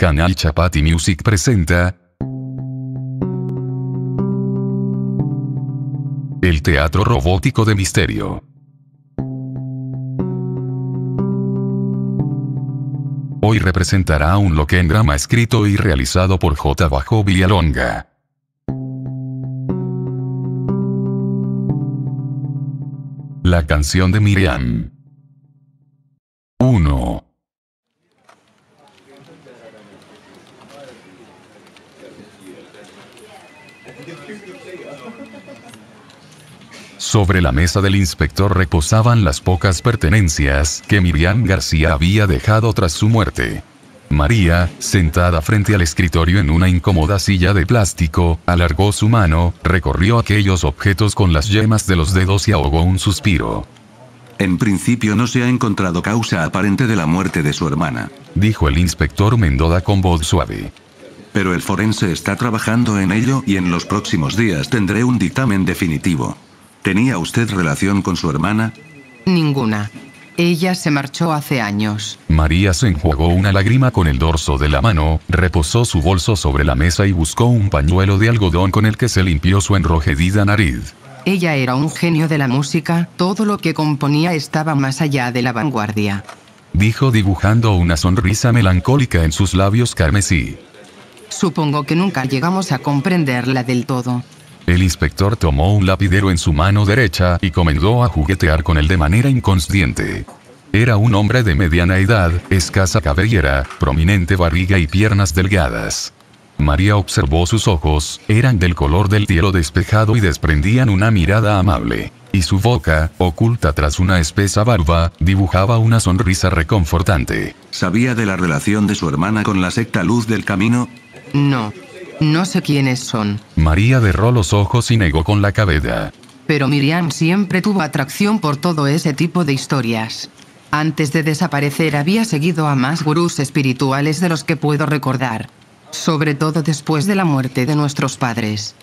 Canal Chapati Music presenta El teatro robótico de misterio. Hoy representará un loquen drama escrito y realizado por J. Bajo Villalonga. La canción de Miriam. 1. Sobre la mesa del inspector reposaban las pocas pertenencias que Miriam García había dejado tras su muerte. María, sentada frente al escritorio en una incómoda silla de plástico, alargó su mano, recorrió aquellos objetos con las yemas de los dedos y ahogó un suspiro. En principio no se ha encontrado causa aparente de la muerte de su hermana, dijo el inspector Mendoza con voz suave. Pero el forense está trabajando en ello y en los próximos días tendré un dictamen definitivo. ¿Tenía usted relación con su hermana? Ninguna. Ella se marchó hace años. María se enjugó una lágrima con el dorso de la mano, reposó su bolso sobre la mesa y buscó un pañuelo de algodón con el que se limpió su enrojecida nariz. Ella era un genio de la música, todo lo que componía estaba más allá de la vanguardia. Dijo dibujando una sonrisa melancólica en sus labios carmesí. Supongo que nunca llegamos a comprenderla del todo. El inspector tomó un lapidero en su mano derecha y comenzó a juguetear con él de manera inconsciente. Era un hombre de mediana edad, escasa cabellera, prominente barriga y piernas delgadas. María observó sus ojos, eran del color del cielo despejado y desprendían una mirada amable. Y su boca, oculta tras una espesa barba, dibujaba una sonrisa reconfortante. ¿Sabía de la relación de su hermana con la secta Luz del Camino? No, no sé quiénes son. María cerró los ojos y negó con la cabeza. Pero Miriam siempre tuvo atracción por todo ese tipo de historias. Antes de desaparecer había seguido a más gurús espirituales de los que puedo recordar, sobre todo después de la muerte de nuestros padres.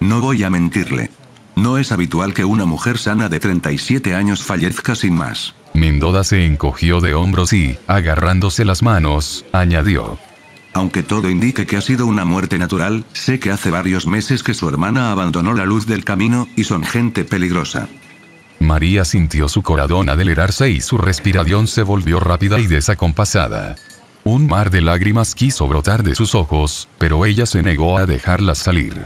No voy a mentirle. No es habitual que una mujer sana de 37 años fallezca sin más. Mindoda se encogió de hombros y, agarrándose las manos, añadió, aunque todo indique que ha sido una muerte natural, sé que hace varios meses que su hermana abandonó la luz del camino, y son gente peligrosa. María sintió su corazón acelerarse y su respiración se volvió rápida y desacompasada. Un mar de lágrimas quiso brotar de sus ojos, pero ella se negó a dejarlas salir.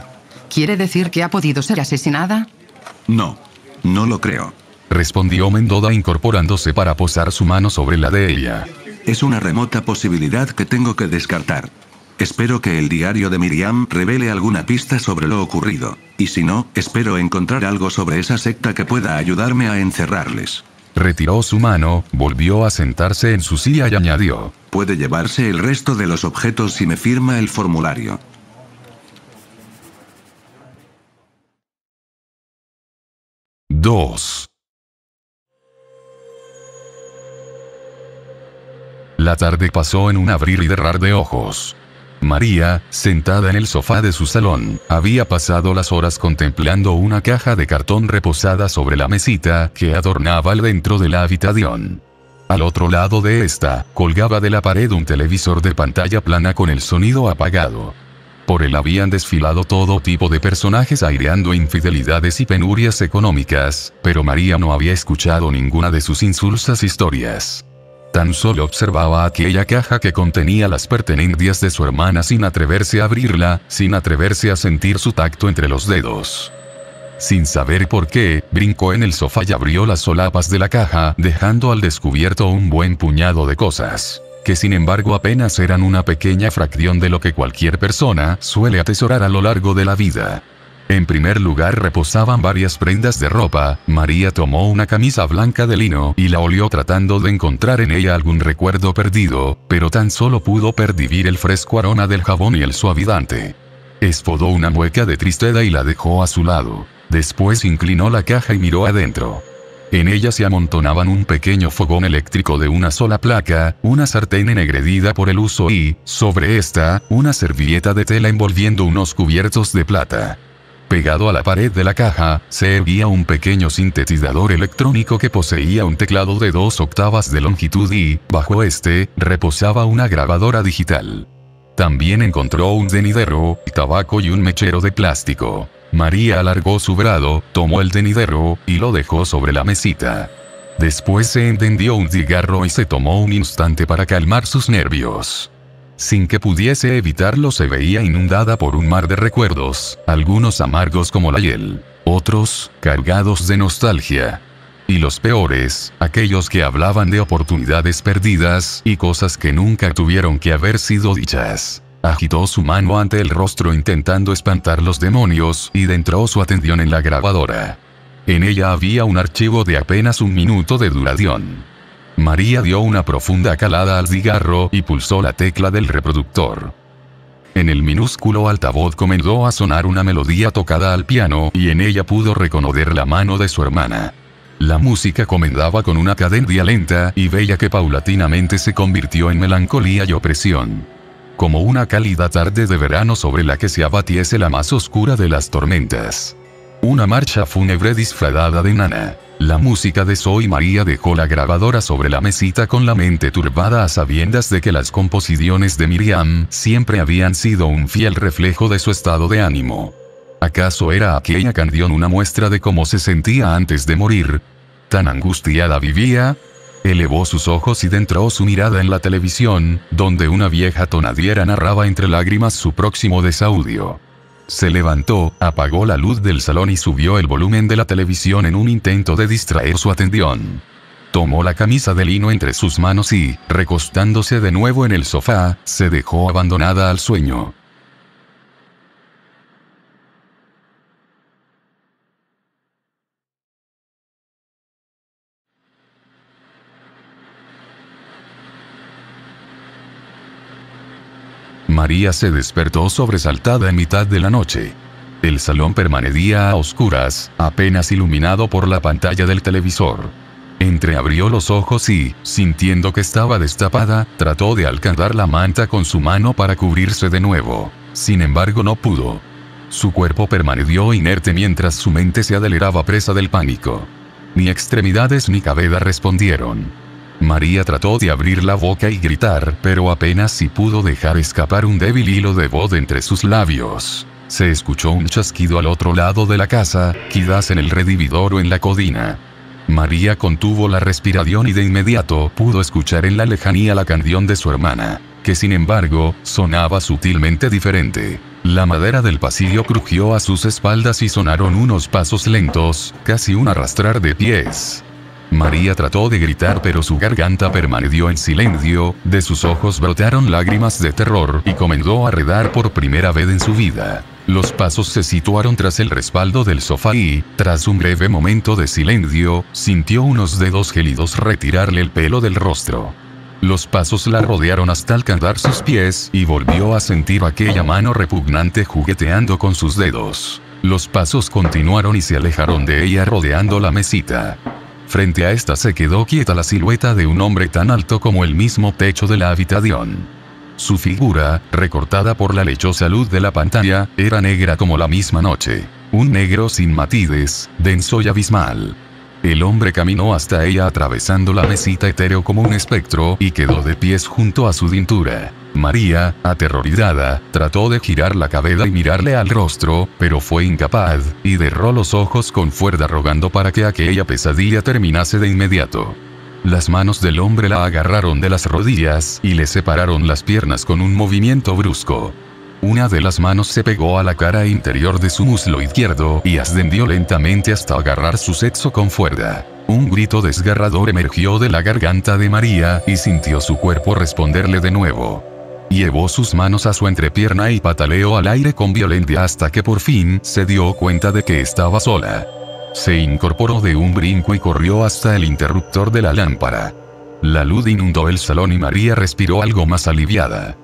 ¿Quiere decir que ha podido ser asesinada? No, no lo creo. Respondió Mendoza incorporándose para posar su mano sobre la de ella. Es una remota posibilidad que tengo que descartar. Espero que el diario de Miriam revele alguna pista sobre lo ocurrido. Y si no, espero encontrar algo sobre esa secta que pueda ayudarme a encerrarles. Retiró su mano, volvió a sentarse en su silla y añadió. Puede llevarse el resto de los objetos si me firma el formulario. 2. La tarde pasó en un abrir y derrar de ojos. María, sentada en el sofá de su salón, había pasado las horas contemplando una caja de cartón reposada sobre la mesita que adornaba el dentro de la habitación. Al otro lado de esta, colgaba de la pared un televisor de pantalla plana con el sonido apagado. Por él habían desfilado todo tipo de personajes aireando infidelidades y penurias económicas, pero María no había escuchado ninguna de sus insulsas historias. Tan solo observaba aquella caja que contenía las pertenencias de su hermana sin atreverse a abrirla, sin atreverse a sentir su tacto entre los dedos. Sin saber por qué, brincó en el sofá y abrió las solapas de la caja, dejando al descubierto un buen puñado de cosas, que sin embargo apenas eran una pequeña fracción de lo que cualquier persona suele atesorar a lo largo de la vida. En primer lugar reposaban varias prendas de ropa, María tomó una camisa blanca de lino y la olió tratando de encontrar en ella algún recuerdo perdido, pero tan solo pudo percibir el fresco aroma del jabón y el suavidante. Esfodó una mueca de tristeza y la dejó a su lado. Después inclinó la caja y miró adentro. En ella se amontonaban un pequeño fogón eléctrico de una sola placa, una sartén enegredida por el uso y, sobre esta, una servilleta de tela envolviendo unos cubiertos de plata. Pegado a la pared de la caja, se erguía un pequeño sintetizador electrónico que poseía un teclado de dos octavas de longitud y, bajo este, reposaba una grabadora digital. También encontró un denidero, tabaco y un mechero de plástico. María alargó su brado, tomó el denidero, y lo dejó sobre la mesita. Después se encendió un cigarro y se tomó un instante para calmar sus nervios. Sin que pudiese evitarlo se veía inundada por un mar de recuerdos, algunos amargos como la hiel, otros, cargados de nostalgia. Y los peores, aquellos que hablaban de oportunidades perdidas y cosas que nunca tuvieron que haber sido dichas. Agitó su mano ante el rostro intentando espantar los demonios y centró su atención en la grabadora. En ella había un archivo de apenas un minuto de duración. María dio una profunda calada al cigarro y pulsó la tecla del reproductor. En el minúsculo altavoz comenzó a sonar una melodía tocada al piano y en ella pudo reconocer la mano de su hermana. La música comenzaba con una cadencia lenta y bella que paulatinamente se convirtió en melancolía y opresión. Como una cálida tarde de verano sobre la que se abatiese la más oscura de las tormentas. Una marcha fúnebre disfrazada de nana. La música de Soy María dejó la grabadora sobre la mesita con la mente turbada a sabiendas de que las composiciones de Miriam siempre habían sido un fiel reflejo de su estado de ánimo. ¿Acaso era aquella canción una muestra de cómo se sentía antes de morir? ¿Tan angustiada vivía? Elevó sus ojos y dentro su mirada en la televisión, donde una vieja tonadiera narraba entre lágrimas su próximo desaudio. Se levantó, apagó la luz del salón y subió el volumen de la televisión en un intento de distraer su atención. Tomó la camisa de lino entre sus manos y, recostándose de nuevo en el sofá, se dejó abandonada al sueño. María se despertó sobresaltada en mitad de la noche. El salón permanecía a oscuras, apenas iluminado por la pantalla del televisor. Entreabrió los ojos y, sintiendo que estaba destapada, trató de alcanzar la manta con su mano para cubrirse de nuevo. Sin embargo, no pudo. Su cuerpo permaneció inerte mientras su mente se adeleraba presa del pánico. Ni extremidades ni cabeza respondieron. María trató de abrir la boca y gritar, pero apenas si pudo dejar escapar un débil hilo de voz entre sus labios. Se escuchó un chasquido al otro lado de la casa, quizás en el redividor o en la codina. María contuvo la respiración y de inmediato pudo escuchar en la lejanía la canción de su hermana, que sin embargo, sonaba sutilmente diferente. La madera del pasillo crujió a sus espaldas y sonaron unos pasos lentos, casi un arrastrar de pies. María trató de gritar pero su garganta permaneció en silencio, de sus ojos brotaron lágrimas de terror y comenzó a redar por primera vez en su vida. Los pasos se situaron tras el respaldo del sofá y, tras un breve momento de silencio, sintió unos dedos gelidos retirarle el pelo del rostro. Los pasos la rodearon hasta alcanzar sus pies y volvió a sentir aquella mano repugnante jugueteando con sus dedos. Los pasos continuaron y se alejaron de ella rodeando la mesita. Frente a esta se quedó quieta la silueta de un hombre tan alto como el mismo techo de la habitación. Su figura, recortada por la lechosa luz de la pantalla, era negra como la misma noche. Un negro sin matides, denso y abismal. El hombre caminó hasta ella atravesando la mesita etéreo como un espectro y quedó de pies junto a su dintura. María, aterrorizada, trató de girar la cabeza y mirarle al rostro, pero fue incapaz, y derró los ojos con fuerza rogando para que aquella pesadilla terminase de inmediato. Las manos del hombre la agarraron de las rodillas y le separaron las piernas con un movimiento brusco. Una de las manos se pegó a la cara interior de su muslo izquierdo y ascendió lentamente hasta agarrar su sexo con fuerza. Un grito desgarrador emergió de la garganta de María y sintió su cuerpo responderle de nuevo. Llevó sus manos a su entrepierna y pataleó al aire con violencia hasta que por fin se dio cuenta de que estaba sola. Se incorporó de un brinco y corrió hasta el interruptor de la lámpara. La luz inundó el salón y María respiró algo más aliviada.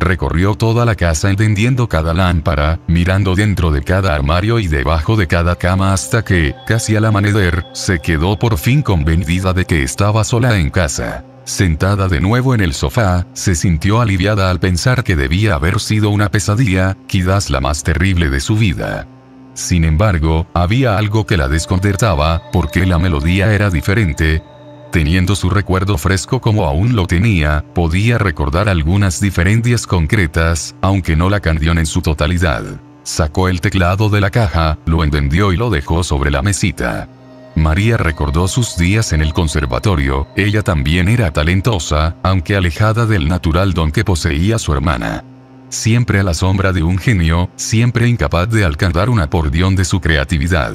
Recorrió toda la casa entendiendo cada lámpara, mirando dentro de cada armario y debajo de cada cama hasta que, casi al amanecer, se quedó por fin convencida de que estaba sola en casa. Sentada de nuevo en el sofá, se sintió aliviada al pensar que debía haber sido una pesadilla, quizás la más terrible de su vida. Sin embargo, había algo que la desconcertaba, porque la melodía era diferente, Teniendo su recuerdo fresco como aún lo tenía, podía recordar algunas diferencias concretas, aunque no la canción en su totalidad. Sacó el teclado de la caja, lo entendió y lo dejó sobre la mesita. María recordó sus días en el conservatorio, ella también era talentosa, aunque alejada del natural don que poseía su hermana. Siempre a la sombra de un genio, siempre incapaz de alcanzar un porción de su creatividad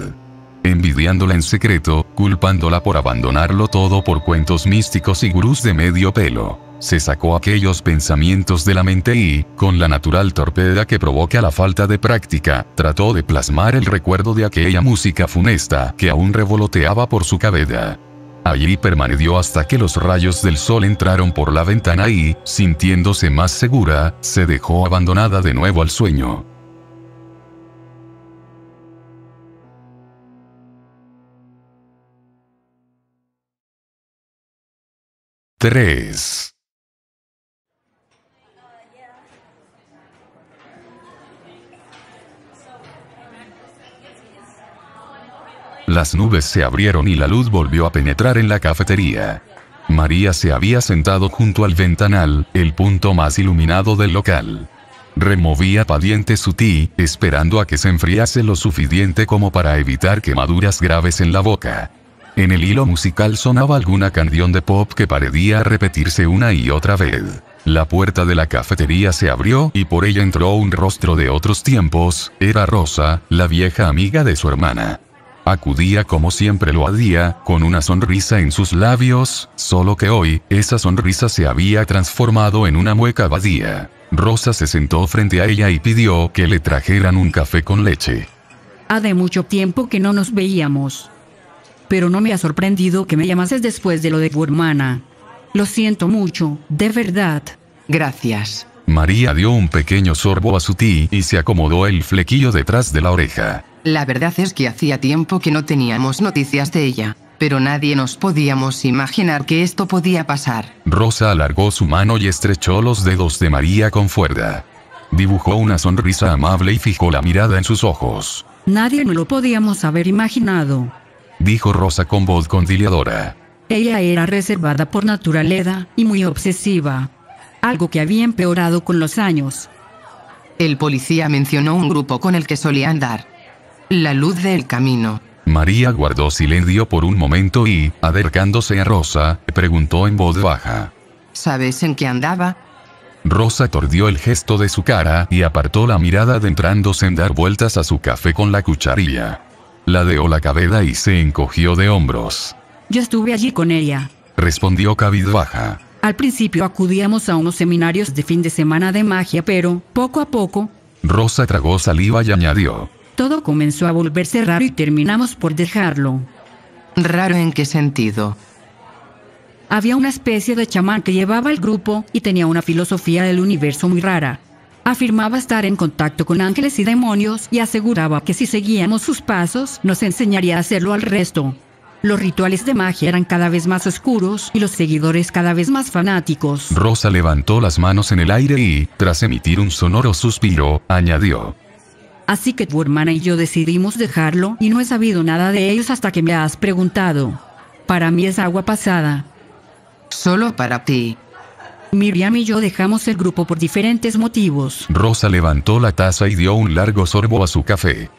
envidiándola en secreto, culpándola por abandonarlo todo por cuentos místicos y gurús de medio pelo. Se sacó aquellos pensamientos de la mente y, con la natural torpeda que provoca la falta de práctica, trató de plasmar el recuerdo de aquella música funesta que aún revoloteaba por su cabeza. Allí permaneció hasta que los rayos del sol entraron por la ventana y, sintiéndose más segura, se dejó abandonada de nuevo al sueño. 3. Las nubes se abrieron y la luz volvió a penetrar en la cafetería. María se había sentado junto al ventanal, el punto más iluminado del local. Removía padiente su tí, esperando a que se enfriase lo suficiente como para evitar quemaduras graves en la boca. En el hilo musical sonaba alguna canción de pop que parecía repetirse una y otra vez. La puerta de la cafetería se abrió y por ella entró un rostro de otros tiempos, era Rosa, la vieja amiga de su hermana. Acudía como siempre lo hacía, con una sonrisa en sus labios, solo que hoy, esa sonrisa se había transformado en una mueca abadía. Rosa se sentó frente a ella y pidió que le trajeran un café con leche. Ha de mucho tiempo que no nos veíamos pero no me ha sorprendido que me llamases después de lo de tu hermana. Lo siento mucho, de verdad. Gracias. María dio un pequeño sorbo a su tí y se acomodó el flequillo detrás de la oreja. La verdad es que hacía tiempo que no teníamos noticias de ella, pero nadie nos podíamos imaginar que esto podía pasar. Rosa alargó su mano y estrechó los dedos de María con fuerza. Dibujó una sonrisa amable y fijó la mirada en sus ojos. Nadie no lo podíamos haber imaginado dijo Rosa con voz conciliadora. Ella era reservada por naturaleza, y muy obsesiva. Algo que había empeorado con los años. El policía mencionó un grupo con el que solía andar. La luz del camino. María guardó silencio por un momento y, acercándose a Rosa, preguntó en voz baja. ¿Sabes en qué andaba? Rosa tordió el gesto de su cara y apartó la mirada adentrándose en dar vueltas a su café con la cucharilla. Ladeó la cabeza y se encogió de hombros. Yo estuve allí con ella. Respondió Baja. Al principio acudíamos a unos seminarios de fin de semana de magia, pero, poco a poco, Rosa tragó saliva y añadió. Todo comenzó a volverse raro y terminamos por dejarlo. ¿Raro en qué sentido? Había una especie de chamán que llevaba el grupo y tenía una filosofía del universo muy rara. Afirmaba estar en contacto con ángeles y demonios y aseguraba que si seguíamos sus pasos, nos enseñaría a hacerlo al resto. Los rituales de magia eran cada vez más oscuros y los seguidores cada vez más fanáticos. Rosa levantó las manos en el aire y, tras emitir un sonoro suspiro, añadió. Así que tu hermana y yo decidimos dejarlo y no he sabido nada de ellos hasta que me has preguntado. Para mí es agua pasada. Solo para ti. Miriam y yo dejamos el grupo por diferentes motivos. Rosa levantó la taza y dio un largo sorbo a su café.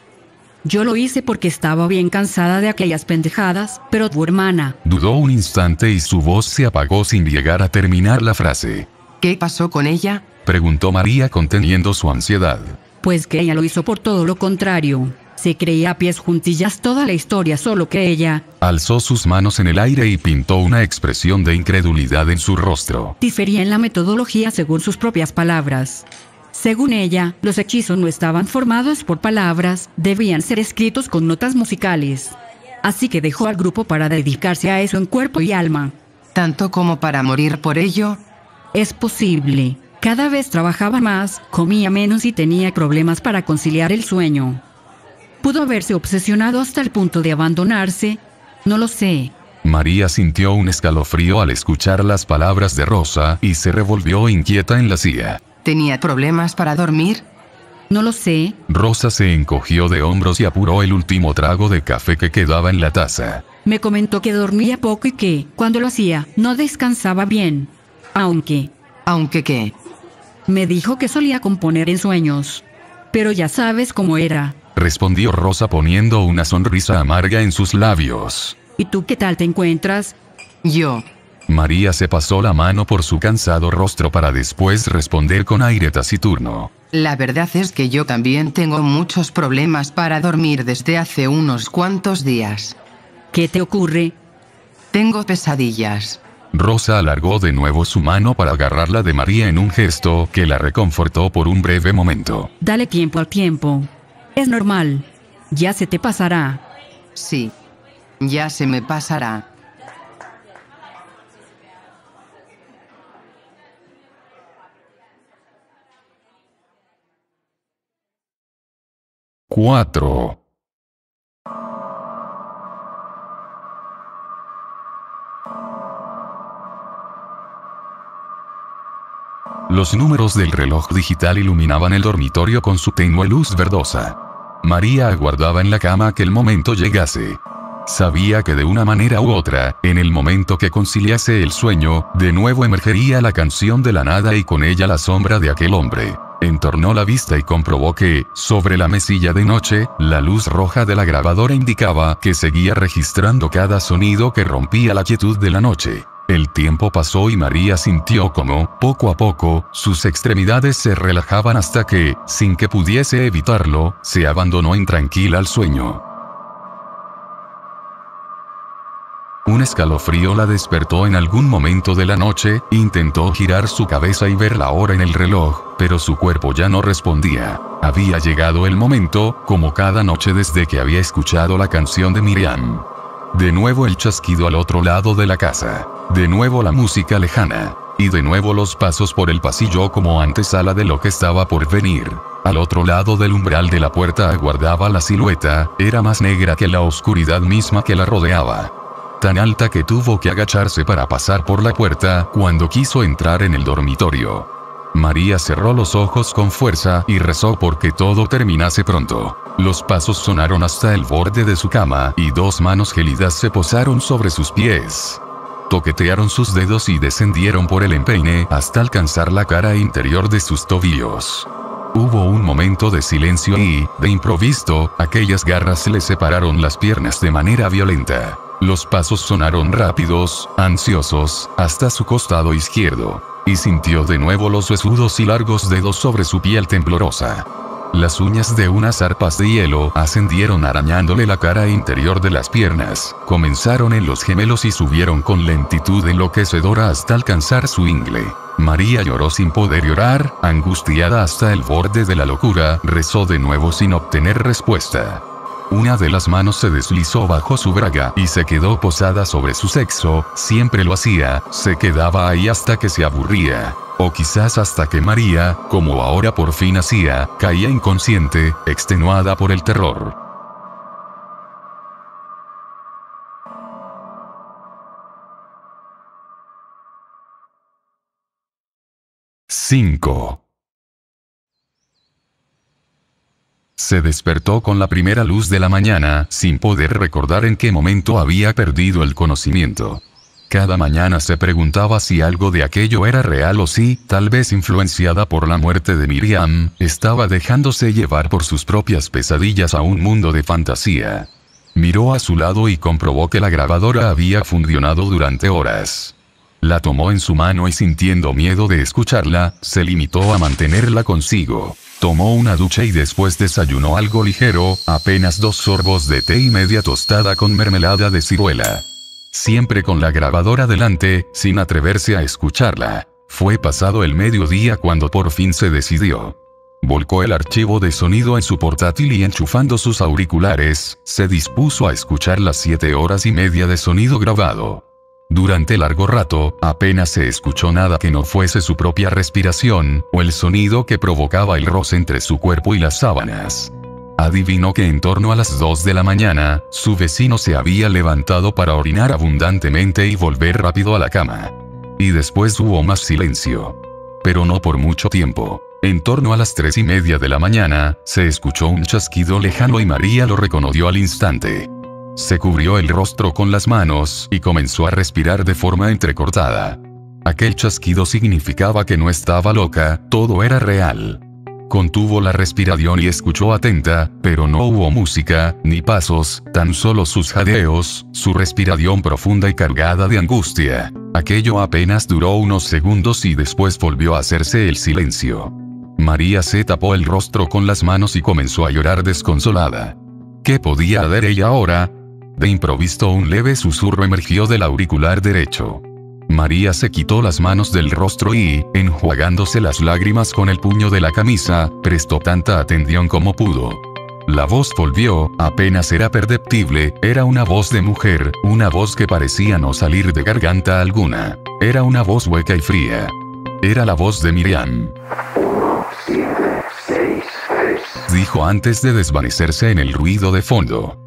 Yo lo hice porque estaba bien cansada de aquellas pendejadas, pero tu hermana... Dudó un instante y su voz se apagó sin llegar a terminar la frase. ¿Qué pasó con ella? Preguntó María conteniendo su ansiedad. Pues que ella lo hizo por todo lo contrario. Se creía a pies juntillas toda la historia, solo que ella alzó sus manos en el aire y pintó una expresión de incredulidad en su rostro. Difería en la metodología según sus propias palabras. Según ella, los hechizos no estaban formados por palabras, debían ser escritos con notas musicales. Así que dejó al grupo para dedicarse a eso en cuerpo y alma. ¿Tanto como para morir por ello? Es posible. Cada vez trabajaba más, comía menos y tenía problemas para conciliar el sueño. Pudo haberse obsesionado hasta el punto de abandonarse, no lo sé. María sintió un escalofrío al escuchar las palabras de Rosa y se revolvió inquieta en la silla. ¿Tenía problemas para dormir? No lo sé. Rosa se encogió de hombros y apuró el último trago de café que quedaba en la taza. Me comentó que dormía poco y que, cuando lo hacía, no descansaba bien. Aunque... ¿Aunque qué? Me dijo que solía componer en sueños. Pero ya sabes cómo era respondió Rosa poniendo una sonrisa amarga en sus labios. ¿Y tú qué tal te encuentras? Yo. María se pasó la mano por su cansado rostro para después responder con aire taciturno. La verdad es que yo también tengo muchos problemas para dormir desde hace unos cuantos días. ¿Qué te ocurre? Tengo pesadillas. Rosa alargó de nuevo su mano para agarrarla de María en un gesto que la reconfortó por un breve momento. Dale tiempo al tiempo. Es normal. Ya se te pasará. Sí. Ya se me pasará. Cuatro. Los números del reloj digital iluminaban el dormitorio con su tenue luz verdosa. María aguardaba en la cama que el momento llegase. Sabía que de una manera u otra, en el momento que conciliase el sueño, de nuevo emergería la canción de la nada y con ella la sombra de aquel hombre. Entornó la vista y comprobó que, sobre la mesilla de noche, la luz roja de la grabadora indicaba que seguía registrando cada sonido que rompía la quietud de la noche. El tiempo pasó y María sintió como, poco a poco, sus extremidades se relajaban hasta que, sin que pudiese evitarlo, se abandonó intranquila al sueño. Un escalofrío la despertó en algún momento de la noche, intentó girar su cabeza y ver la hora en el reloj, pero su cuerpo ya no respondía. Había llegado el momento, como cada noche desde que había escuchado la canción de Miriam. De nuevo el chasquido al otro lado de la casa. De nuevo la música lejana. Y de nuevo los pasos por el pasillo como antesala de lo que estaba por venir. Al otro lado del umbral de la puerta aguardaba la silueta, era más negra que la oscuridad misma que la rodeaba. Tan alta que tuvo que agacharse para pasar por la puerta cuando quiso entrar en el dormitorio. María cerró los ojos con fuerza y rezó porque todo terminase pronto. Los pasos sonaron hasta el borde de su cama y dos manos gelidas se posaron sobre sus pies. Toquetearon sus dedos y descendieron por el empeine hasta alcanzar la cara interior de sus tobillos. Hubo un momento de silencio y, de improviso, aquellas garras le separaron las piernas de manera violenta. Los pasos sonaron rápidos, ansiosos, hasta su costado izquierdo y sintió de nuevo los huesudos y largos dedos sobre su piel temblorosa. Las uñas de unas arpas de hielo ascendieron arañándole la cara interior de las piernas, comenzaron en los gemelos y subieron con lentitud enloquecedora hasta alcanzar su ingle. María lloró sin poder llorar, angustiada hasta el borde de la locura, rezó de nuevo sin obtener respuesta. Una de las manos se deslizó bajo su braga y se quedó posada sobre su sexo, siempre lo hacía, se quedaba ahí hasta que se aburría. O quizás hasta que María, como ahora por fin hacía, caía inconsciente, extenuada por el terror. 5 se despertó con la primera luz de la mañana, sin poder recordar en qué momento había perdido el conocimiento. Cada mañana se preguntaba si algo de aquello era real o si, tal vez influenciada por la muerte de Miriam, estaba dejándose llevar por sus propias pesadillas a un mundo de fantasía. Miró a su lado y comprobó que la grabadora había funcionado durante horas. La tomó en su mano y sintiendo miedo de escucharla, se limitó a mantenerla consigo. Tomó una ducha y después desayunó algo ligero, apenas dos sorbos de té y media tostada con mermelada de ciruela. Siempre con la grabadora delante, sin atreverse a escucharla. Fue pasado el mediodía cuando por fin se decidió. Volcó el archivo de sonido en su portátil y enchufando sus auriculares, se dispuso a escuchar las siete horas y media de sonido grabado. Durante largo rato, apenas se escuchó nada que no fuese su propia respiración, o el sonido que provocaba el roce entre su cuerpo y las sábanas. Adivinó que en torno a las 2 de la mañana, su vecino se había levantado para orinar abundantemente y volver rápido a la cama. Y después hubo más silencio. Pero no por mucho tiempo. En torno a las tres y media de la mañana, se escuchó un chasquido lejano y María lo reconoció al instante. Se cubrió el rostro con las manos y comenzó a respirar de forma entrecortada. Aquel chasquido significaba que no estaba loca, todo era real. Contuvo la respiración y escuchó atenta, pero no hubo música, ni pasos, tan solo sus jadeos, su respiración profunda y cargada de angustia. Aquello apenas duró unos segundos y después volvió a hacerse el silencio. María se tapó el rostro con las manos y comenzó a llorar desconsolada. ¿Qué podía hacer ella ahora? De improviso un leve susurro emergió del auricular derecho. María se quitó las manos del rostro y, enjuagándose las lágrimas con el puño de la camisa, prestó tanta atención como pudo. La voz volvió, apenas era perceptible, era una voz de mujer, una voz que parecía no salir de garganta alguna. Era una voz hueca y fría. Era la voz de Miriam. dijo antes de desvanecerse en el ruido de fondo.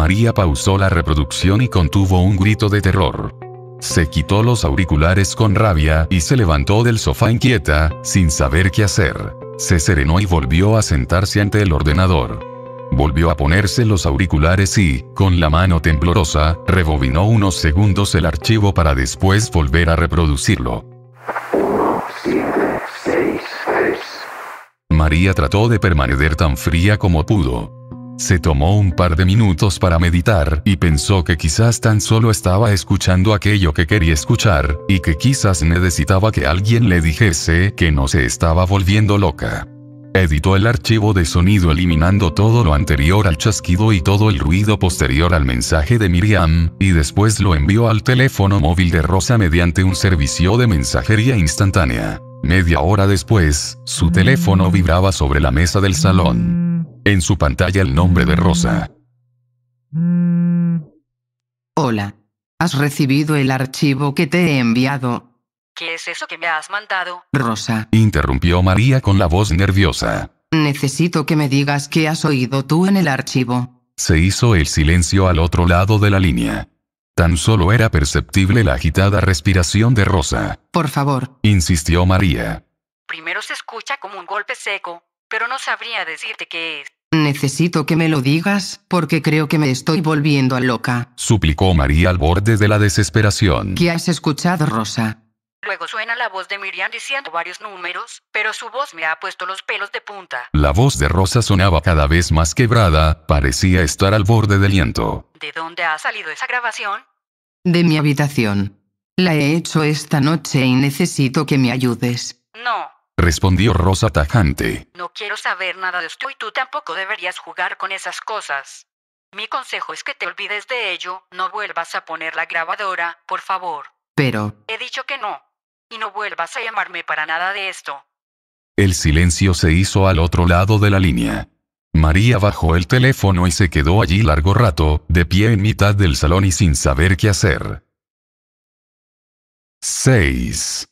María pausó la reproducción y contuvo un grito de terror. Se quitó los auriculares con rabia y se levantó del sofá inquieta, sin saber qué hacer. Se serenó y volvió a sentarse ante el ordenador. Volvió a ponerse los auriculares y, con la mano temblorosa, rebobinó unos segundos el archivo para después volver a reproducirlo. María trató de permanecer tan fría como pudo, se tomó un par de minutos para meditar y pensó que quizás tan solo estaba escuchando aquello que quería escuchar, y que quizás necesitaba que alguien le dijese que no se estaba volviendo loca. Editó el archivo de sonido eliminando todo lo anterior al chasquido y todo el ruido posterior al mensaje de Miriam, y después lo envió al teléfono móvil de Rosa mediante un servicio de mensajería instantánea. Media hora después, su teléfono vibraba sobre la mesa del salón. En su pantalla el nombre de Rosa. Mm. Hola. ¿Has recibido el archivo que te he enviado? ¿Qué es eso que me has mandado? Rosa. Interrumpió María con la voz nerviosa. Necesito que me digas qué has oído tú en el archivo. Se hizo el silencio al otro lado de la línea. Tan solo era perceptible la agitada respiración de Rosa. Por favor. Insistió María. Primero se escucha como un golpe seco, pero no sabría decirte qué es. Necesito que me lo digas, porque creo que me estoy volviendo a loca. Suplicó María al borde de la desesperación. ¿Qué has escuchado, Rosa? Luego suena la voz de Miriam diciendo varios números, pero su voz me ha puesto los pelos de punta. La voz de Rosa sonaba cada vez más quebrada, parecía estar al borde del aliento ¿De dónde ha salido esa grabación? De mi habitación. La he hecho esta noche y necesito que me ayudes. No, respondió Rosa tajante. No quiero saber nada de esto y tú tampoco deberías jugar con esas cosas. Mi consejo es que te olvides de ello, no vuelvas a poner la grabadora, por favor. Pero... He dicho que no. Y no vuelvas a llamarme para nada de esto. El silencio se hizo al otro lado de la línea. María bajó el teléfono y se quedó allí largo rato, de pie en mitad del salón y sin saber qué hacer. 6.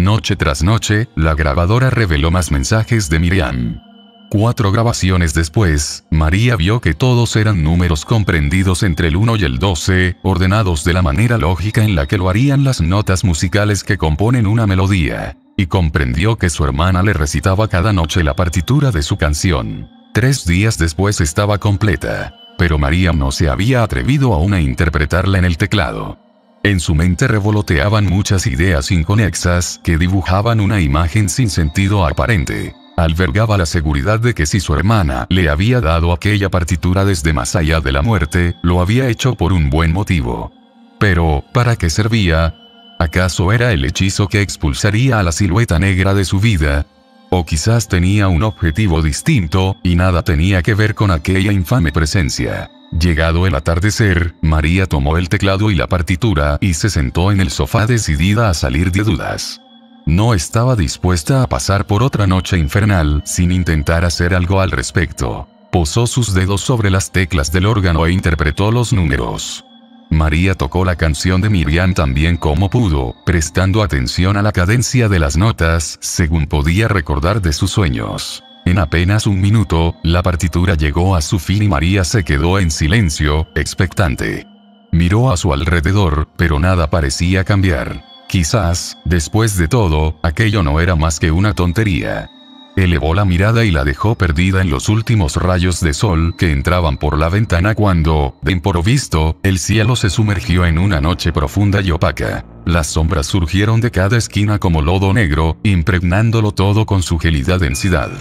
Noche tras noche, la grabadora reveló más mensajes de Miriam. Cuatro grabaciones después, María vio que todos eran números comprendidos entre el 1 y el 12, ordenados de la manera lógica en la que lo harían las notas musicales que componen una melodía, y comprendió que su hermana le recitaba cada noche la partitura de su canción. Tres días después estaba completa, pero María no se había atrevido aún a interpretarla en el teclado. En su mente revoloteaban muchas ideas inconexas que dibujaban una imagen sin sentido aparente. Albergaba la seguridad de que si su hermana le había dado aquella partitura desde más allá de la muerte, lo había hecho por un buen motivo. Pero, ¿para qué servía? ¿Acaso era el hechizo que expulsaría a la silueta negra de su vida? O quizás tenía un objetivo distinto, y nada tenía que ver con aquella infame presencia. Llegado el atardecer, María tomó el teclado y la partitura y se sentó en el sofá decidida a salir de dudas. No estaba dispuesta a pasar por otra noche infernal sin intentar hacer algo al respecto. Posó sus dedos sobre las teclas del órgano e interpretó los números. María tocó la canción de Miriam tan bien como pudo, prestando atención a la cadencia de las notas, según podía recordar de sus sueños. En apenas un minuto, la partitura llegó a su fin y María se quedó en silencio, expectante. Miró a su alrededor, pero nada parecía cambiar. Quizás, después de todo, aquello no era más que una tontería. Elevó la mirada y la dejó perdida en los últimos rayos de sol que entraban por la ventana cuando, de improviso, el cielo se sumergió en una noche profunda y opaca. Las sombras surgieron de cada esquina como lodo negro, impregnándolo todo con su gelida densidad.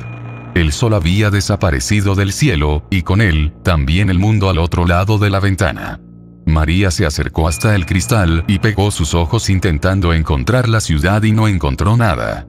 El sol había desaparecido del cielo, y con él, también el mundo al otro lado de la ventana. María se acercó hasta el cristal y pegó sus ojos intentando encontrar la ciudad y no encontró nada.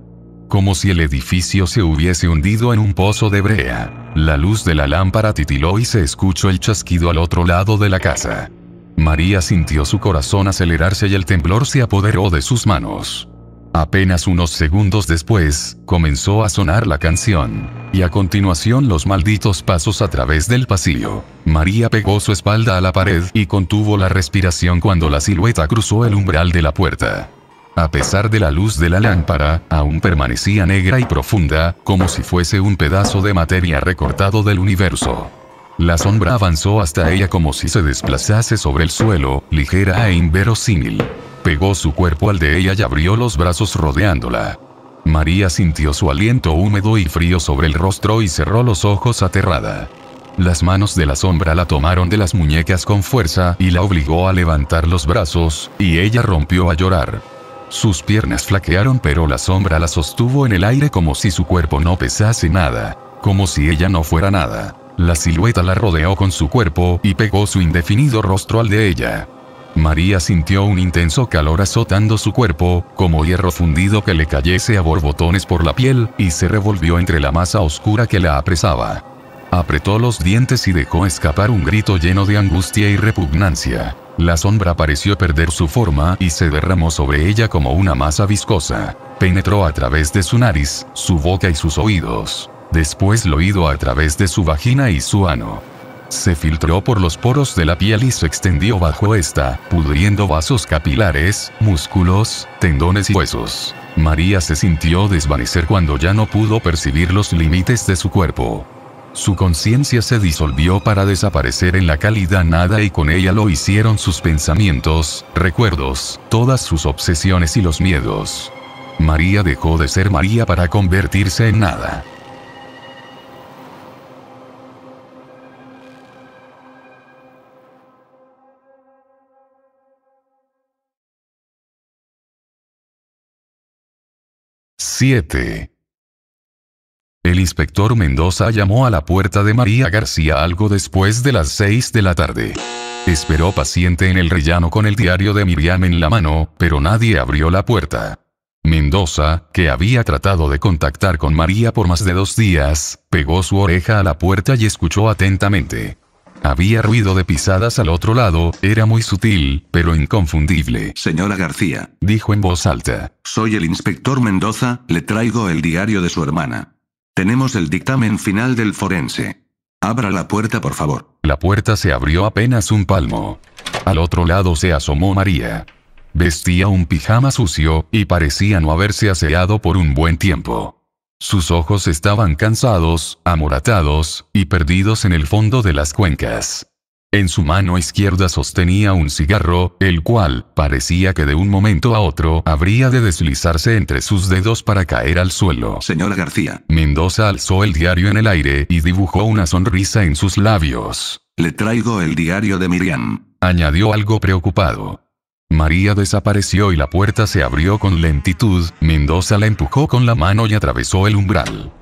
Como si el edificio se hubiese hundido en un pozo de brea. La luz de la lámpara titiló y se escuchó el chasquido al otro lado de la casa. María sintió su corazón acelerarse y el temblor se apoderó de sus manos. Apenas unos segundos después, comenzó a sonar la canción. Y a continuación los malditos pasos a través del pasillo. María pegó su espalda a la pared y contuvo la respiración cuando la silueta cruzó el umbral de la puerta. A pesar de la luz de la lámpara, aún permanecía negra y profunda, como si fuese un pedazo de materia recortado del universo. La sombra avanzó hasta ella como si se desplazase sobre el suelo, ligera e inverosímil pegó su cuerpo al de ella y abrió los brazos rodeándola. María sintió su aliento húmedo y frío sobre el rostro y cerró los ojos aterrada. Las manos de la sombra la tomaron de las muñecas con fuerza y la obligó a levantar los brazos, y ella rompió a llorar. Sus piernas flaquearon pero la sombra la sostuvo en el aire como si su cuerpo no pesase nada, como si ella no fuera nada. La silueta la rodeó con su cuerpo y pegó su indefinido rostro al de ella. María sintió un intenso calor azotando su cuerpo, como hierro fundido que le cayese a borbotones por la piel, y se revolvió entre la masa oscura que la apresaba. Apretó los dientes y dejó escapar un grito lleno de angustia y repugnancia. La sombra pareció perder su forma y se derramó sobre ella como una masa viscosa. Penetró a través de su nariz, su boca y sus oídos. Después lo oído a través de su vagina y su ano. Se filtró por los poros de la piel y se extendió bajo esta, pudriendo vasos capilares, músculos, tendones y huesos. María se sintió desvanecer cuando ya no pudo percibir los límites de su cuerpo. Su conciencia se disolvió para desaparecer en la cálida nada y con ella lo hicieron sus pensamientos, recuerdos, todas sus obsesiones y los miedos. María dejó de ser María para convertirse en nada. 7. El inspector Mendoza llamó a la puerta de María García algo después de las 6 de la tarde. Esperó paciente en el rellano con el diario de Miriam en la mano, pero nadie abrió la puerta. Mendoza, que había tratado de contactar con María por más de dos días, pegó su oreja a la puerta y escuchó atentamente. Había ruido de pisadas al otro lado, era muy sutil, pero inconfundible. Señora García, dijo en voz alta. Soy el inspector Mendoza, le traigo el diario de su hermana. Tenemos el dictamen final del forense. Abra la puerta, por favor. La puerta se abrió apenas un palmo. Al otro lado se asomó María. Vestía un pijama sucio, y parecía no haberse aseado por un buen tiempo. Sus ojos estaban cansados, amoratados, y perdidos en el fondo de las cuencas. En su mano izquierda sostenía un cigarro, el cual, parecía que de un momento a otro habría de deslizarse entre sus dedos para caer al suelo. Señora García. Mendoza alzó el diario en el aire y dibujó una sonrisa en sus labios. Le traigo el diario de Miriam. Añadió algo preocupado. María desapareció y la puerta se abrió con lentitud, Mendoza la empujó con la mano y atravesó el umbral.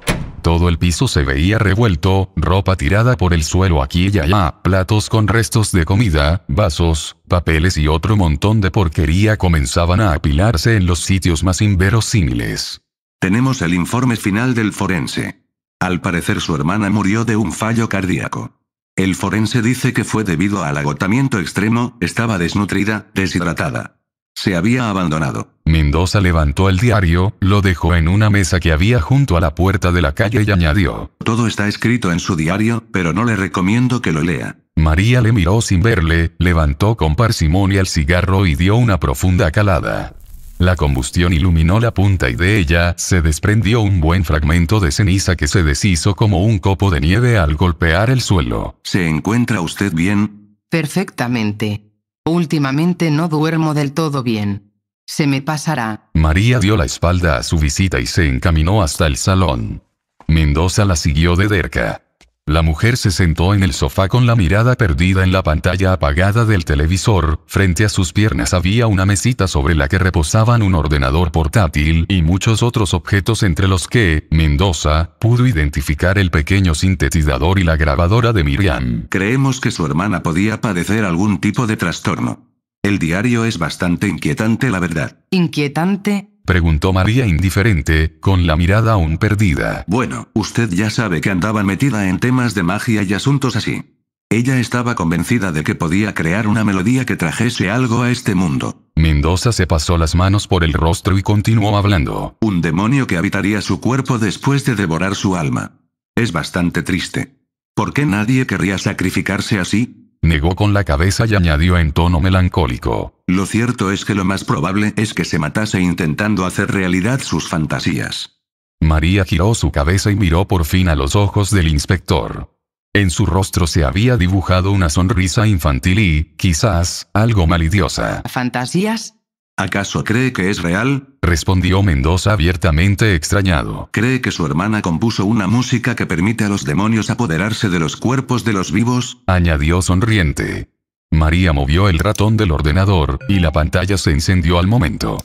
Todo el piso se veía revuelto, ropa tirada por el suelo aquí y allá, platos con restos de comida, vasos, papeles y otro montón de porquería comenzaban a apilarse en los sitios más inverosímiles. Tenemos el informe final del forense. Al parecer su hermana murió de un fallo cardíaco. El forense dice que fue debido al agotamiento extremo, estaba desnutrida, deshidratada. Se había abandonado. Mendoza levantó el diario, lo dejó en una mesa que había junto a la puerta de la calle y añadió. Todo está escrito en su diario, pero no le recomiendo que lo lea. María le miró sin verle, levantó con parsimonia el cigarro y dio una profunda calada. La combustión iluminó la punta y de ella se desprendió un buen fragmento de ceniza que se deshizo como un copo de nieve al golpear el suelo. ¿Se encuentra usted bien? Perfectamente. Últimamente no duermo del todo bien. Se me pasará. María dio la espalda a su visita y se encaminó hasta el salón. Mendoza la siguió de cerca. La mujer se sentó en el sofá con la mirada perdida en la pantalla apagada del televisor, frente a sus piernas había una mesita sobre la que reposaban un ordenador portátil y muchos otros objetos entre los que, Mendoza, pudo identificar el pequeño sintetizador y la grabadora de Miriam. Creemos que su hermana podía padecer algún tipo de trastorno. El diario es bastante inquietante, la verdad. ¿Inquietante? Preguntó María indiferente, con la mirada aún perdida. Bueno, usted ya sabe que andaba metida en temas de magia y asuntos así. Ella estaba convencida de que podía crear una melodía que trajese algo a este mundo. Mendoza se pasó las manos por el rostro y continuó hablando. Un demonio que habitaría su cuerpo después de devorar su alma. Es bastante triste. ¿Por qué nadie querría sacrificarse así? negó con la cabeza y añadió en tono melancólico. Lo cierto es que lo más probable es que se matase intentando hacer realidad sus fantasías. María giró su cabeza y miró por fin a los ojos del inspector. En su rostro se había dibujado una sonrisa infantil y, quizás, algo malidiosa. ¿Fantasías? ¿Acaso cree que es real? respondió Mendoza abiertamente extrañado. ¿Cree que su hermana compuso una música que permite a los demonios apoderarse de los cuerpos de los vivos? añadió sonriente. María movió el ratón del ordenador, y la pantalla se encendió al momento.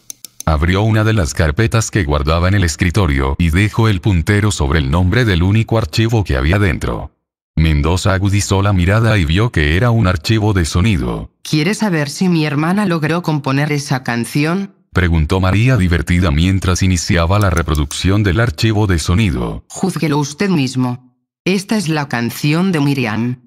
Abrió una de las carpetas que guardaba en el escritorio y dejó el puntero sobre el nombre del único archivo que había dentro. Mendoza agudizó la mirada y vio que era un archivo de sonido. ¿Quieres saber si mi hermana logró componer esa canción? Preguntó María divertida mientras iniciaba la reproducción del archivo de sonido. Júzguelo usted mismo. Esta es la canción de Miriam.